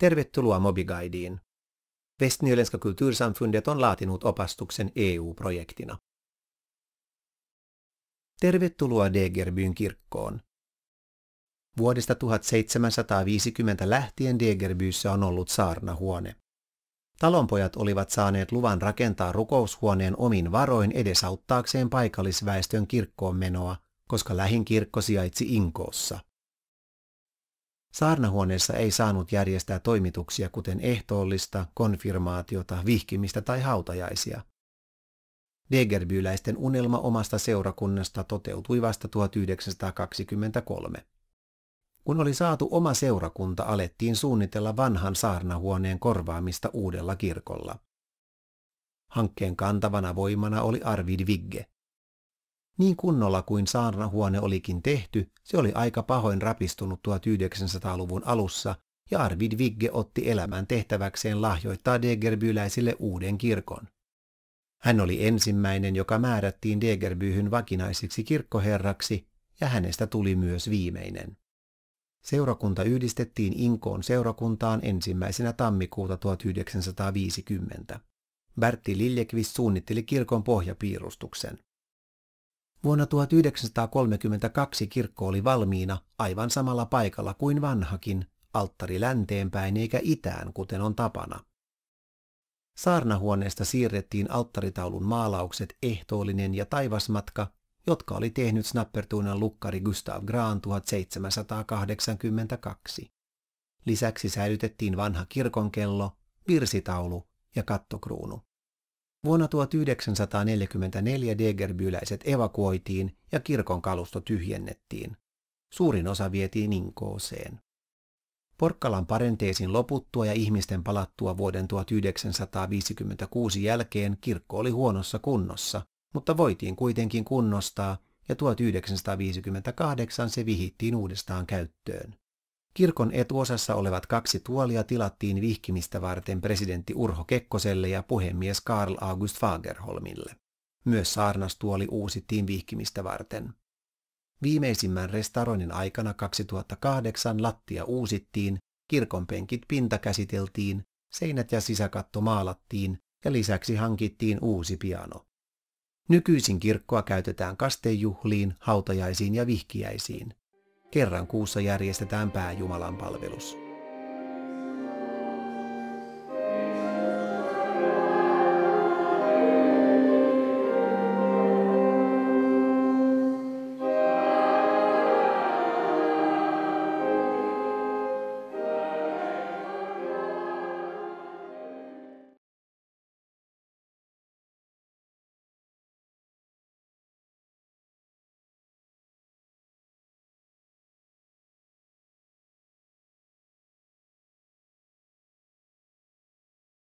Tervetuloa Mobiguidiin. Västnyöländska kultursamfundet on laatinut opastuksen EU-projektina. Tervetuloa Degerbyn kirkkoon. Vuodesta 1750 lähtien Degerbyssä on ollut saarnahuone. Talonpojat olivat saaneet luvan rakentaa rukoushuoneen omin varoin edesauttaakseen paikallisväestön kirkkoon menoa, koska lähin kirkko sijaitsi Inkoossa. Saarnahuoneessa ei saanut järjestää toimituksia kuten ehtoollista, konfirmaatiota, vihkimistä tai hautajaisia. Degerbyläisten unelma omasta seurakunnasta toteutui vasta 1923. Kun oli saatu oma seurakunta, alettiin suunnitella vanhan saarnahuoneen korvaamista uudella kirkolla. Hankkeen kantavana voimana oli Arvid Vigge. Niin kunnolla kuin saarnahuone olikin tehty, se oli aika pahoin rapistunut 1900-luvun alussa ja Arvid Vigge otti elämän tehtäväkseen lahjoittaa Degerbyläisille uuden kirkon. Hän oli ensimmäinen, joka määrättiin Degerbyhyn vakinaisiksi kirkkoherraksi, ja hänestä tuli myös viimeinen. Seurakunta yhdistettiin Inkoon seurakuntaan ensimmäisenä tammikuuta 1950. Bertti Liljekvist suunnitteli kirkon pohjapiirustuksen. Vuonna 1932 kirkko oli valmiina aivan samalla paikalla kuin vanhakin, alttari länteenpäin eikä itään, kuten on tapana. Saarnahuoneesta siirrettiin alttaritaulun maalaukset Ehtoollinen ja Taivasmatka, jotka oli tehnyt Snappertuunan lukkari Gustav Graan 1782. Lisäksi säilytettiin vanha kirkonkello, virsitaulu ja kattokruunu. Vuonna 1944 Degerbyläiset evakuoitiin ja kirkon kalusto tyhjennettiin. Suurin osa vietiin Inkooseen. Porkkalan parenteesin loputtua ja ihmisten palattua vuoden 1956 jälkeen kirkko oli huonossa kunnossa, mutta voitiin kuitenkin kunnostaa ja 1958 se vihittiin uudestaan käyttöön. Kirkon etuosassa olevat kaksi tuolia tilattiin vihkimistä varten presidentti Urho Kekkoselle ja puhemies Karl August Fagerholmille. Myös saarnastuoli uusittiin vihkimistä varten. Viimeisimmän restauroinnin aikana 2008 lattia uusittiin, kirkon penkit käsiteltiin, seinät ja sisäkatto maalattiin ja lisäksi hankittiin uusi piano. Nykyisin kirkkoa käytetään kastejuhliin, hautajaisiin ja vihkiäisiin kerran kuussa järjestetään pääjumalan palvelus.